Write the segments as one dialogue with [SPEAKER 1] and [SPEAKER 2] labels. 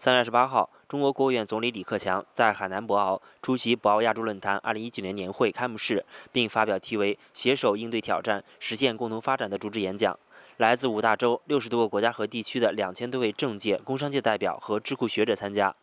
[SPEAKER 1] 三月二十八号，中国国务院总理李克强在海南博鳌出席博鳌亚洲论坛二零一九年年会开幕式，并发表题为“携手应对挑战，实现共同发展的”主旨演讲。来自五大洲六十多个国家和地区的两千多位政界、工商界代表和智库学者参加。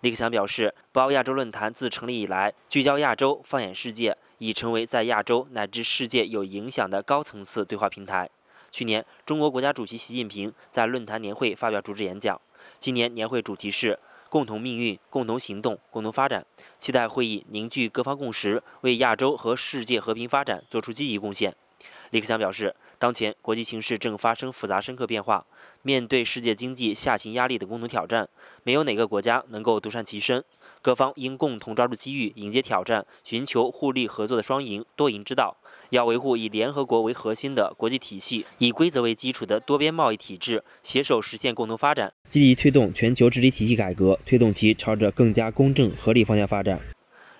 [SPEAKER 1] 李克强表示，博鳌亚洲论坛自成立以来，聚焦亚洲，放眼世界，已成为在亚洲乃至世界有影响的高层次对话平台。去年，中国国家主席习近平在论坛年会发表主旨演讲。今年年会主题是“共同命运、共同行动、共同发展”，期待会议凝聚各方共识，为亚洲和世界和平发展作出积极贡献。李克强表示，当前国际形势正发生复杂深刻变化，面对世界经济下行压力的共同挑战，没有哪个国家能够独善其身，各方应共同抓住机遇，迎接挑战，寻求互利合作的双赢多赢之道。要维护以联合国为核心的国际体系，以规则为基础的多边贸易体制，携手实现共同发展，积极推动全球治理体系改革，推动其朝着更加公正合理方向发展。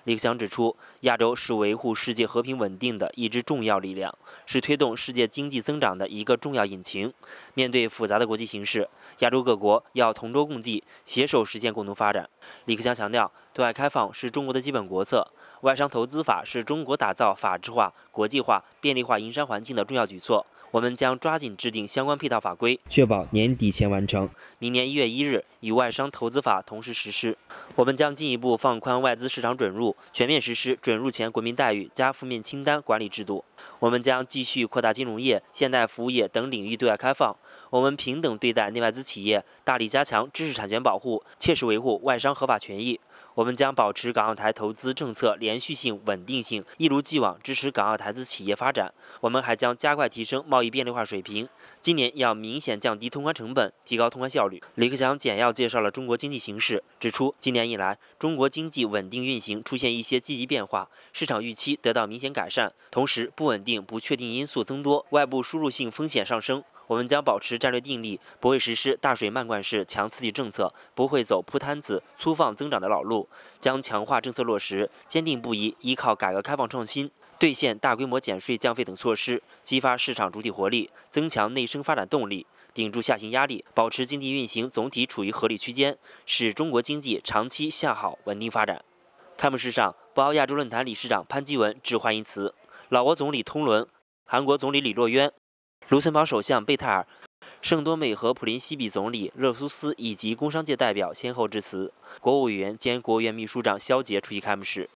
[SPEAKER 1] 李克强指出，亚洲是维护世界和平稳定的一支重要力量，是推动世界经济增长的一个重要引擎。面对复杂的国际形势，亚洲各国要同舟共济，携手实现共同发展。李克强强调，对外开放是中国的基本国策，外商投资法是中国打造法治化、国际化、便利化营商环境的重要举措。我们将抓紧制定相关配套法规，确保年底前完成。明年一月一日与外商投资法同时实施。我们将进一步放宽外资市场准入，全面实施准入前国民待遇加负面清单管理制度。我们将继续扩大金融业、现代服务业等领域对外开放。我们平等对待内外资企业，大力加强知识产权保护，切实维护外商合法权益。我们将保持港澳台投资政策连续性、稳定性，一如既往支持港澳台资企业发展。我们还将加快提升贸易便利化水平，今年要明显降低通关成本，提高通关效率。李克强简要介绍了中国经济形势，指出今年以来中国经济稳定运行，出现一些积极变化，市场预期得到明显改善，同时不稳定、不确定因素增多，外部输入性风险上升。我们将保持战略定力，不会实施大水漫灌式强刺激政策，不会走铺摊子、粗放增长的老路，将强化政策落实，坚定不移依靠改革开放创新，兑现大规模减税降费等措施，激发市场主体活力，增强内生发展动力，顶住下行压力，保持经济运行总体处于合理区间，使中国经济长期向好、稳定发展。开幕式上，博鳌亚洲论坛理事长潘基文致欢迎辞，老挝总理通伦，韩国总理李洛渊。卢森堡首相贝泰尔、圣多美和普林西比总理热苏斯以及工商界代表先后致辞。国务委员兼国务院秘书长肖杰出席开幕式。